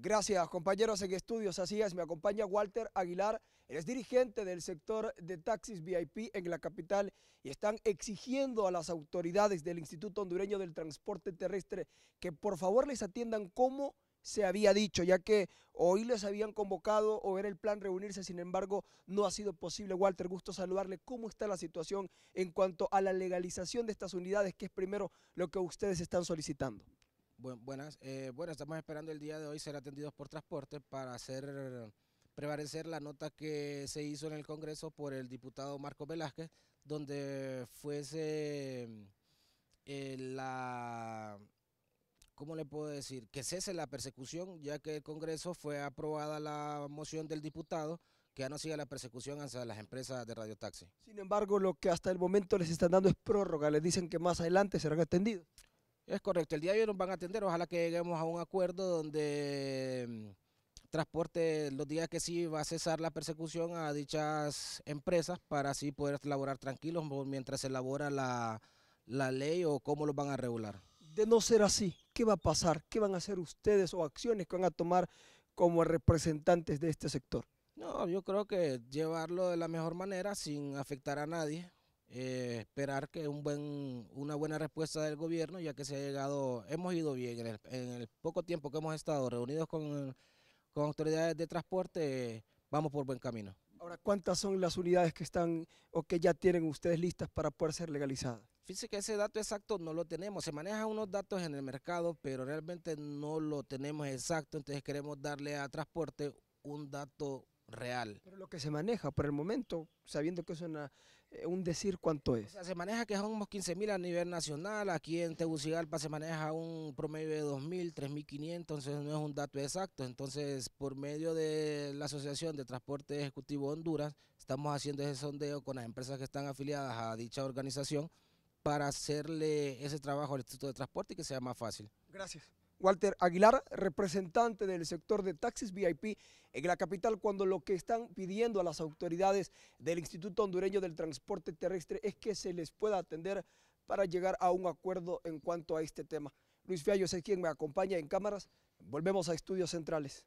Gracias, compañeros en estudios. Así es, me acompaña Walter Aguilar. es dirigente del sector de taxis VIP en la capital y están exigiendo a las autoridades del Instituto Hondureño del Transporte Terrestre que por favor les atiendan como se había dicho, ya que hoy les habían convocado o era el plan reunirse, sin embargo, no ha sido posible. Walter, gusto saludarle. ¿Cómo está la situación en cuanto a la legalización de estas unidades, que es primero lo que ustedes están solicitando? buenas. Eh, bueno, estamos esperando el día de hoy ser atendidos por transporte para hacer prevalecer la nota que se hizo en el Congreso por el diputado Marco Velázquez, donde fuese eh, la... ¿Cómo le puedo decir? Que cese la persecución, ya que el Congreso fue aprobada la moción del diputado que ya no siga la persecución hacia las empresas de radiotaxi. Sin embargo, lo que hasta el momento les están dando es prórroga, les dicen que más adelante serán atendidos. Es correcto, el día de hoy nos van a atender, ojalá que lleguemos a un acuerdo donde mm, transporte los días que sí va a cesar la persecución a dichas empresas para así poder elaborar tranquilos mientras se elabora la, la ley o cómo lo van a regular. De no ser así, ¿qué va a pasar? ¿Qué van a hacer ustedes o acciones que van a tomar como representantes de este sector? No, yo creo que llevarlo de la mejor manera sin afectar a nadie, eh, esperar que un buen, una buena respuesta del gobierno, ya que se ha llegado, hemos ido bien en el, poco tiempo que hemos estado reunidos con, autoridades de transporte, vamos por buen camino. Ahora, ¿cuántas son las unidades que están o que ya tienen ustedes listas para poder ser legalizadas? Fíjense que ese dato exacto no lo tenemos, se manejan unos datos en el mercado, pero realmente no lo tenemos exacto, entonces queremos darle a transporte un dato real. Pero lo que se maneja por el momento, sabiendo que es una eh, un decir cuánto es. se maneja que son unos 15 mil a nivel nacional, aquí en Tegucigalpa se maneja un promedio de 2 mil, 3 mil 500, entonces no es un dato exacto. Entonces, por medio de la Asociación de Transporte Ejecutivo Honduras, estamos haciendo ese sondeo con las empresas que están afiliadas a dicha organización para hacerle ese trabajo al Instituto de Transporte y que sea más fácil. Gracias. Walter Aguilar, representante del sector de taxis VIP en la capital, cuando lo que están pidiendo a las autoridades del Instituto Hondureño del Transporte Terrestre es que se les pueda atender para llegar a un acuerdo en cuanto a este tema. Luis Fiallo es quien me acompaña en cámaras. Volvemos a Estudios Centrales.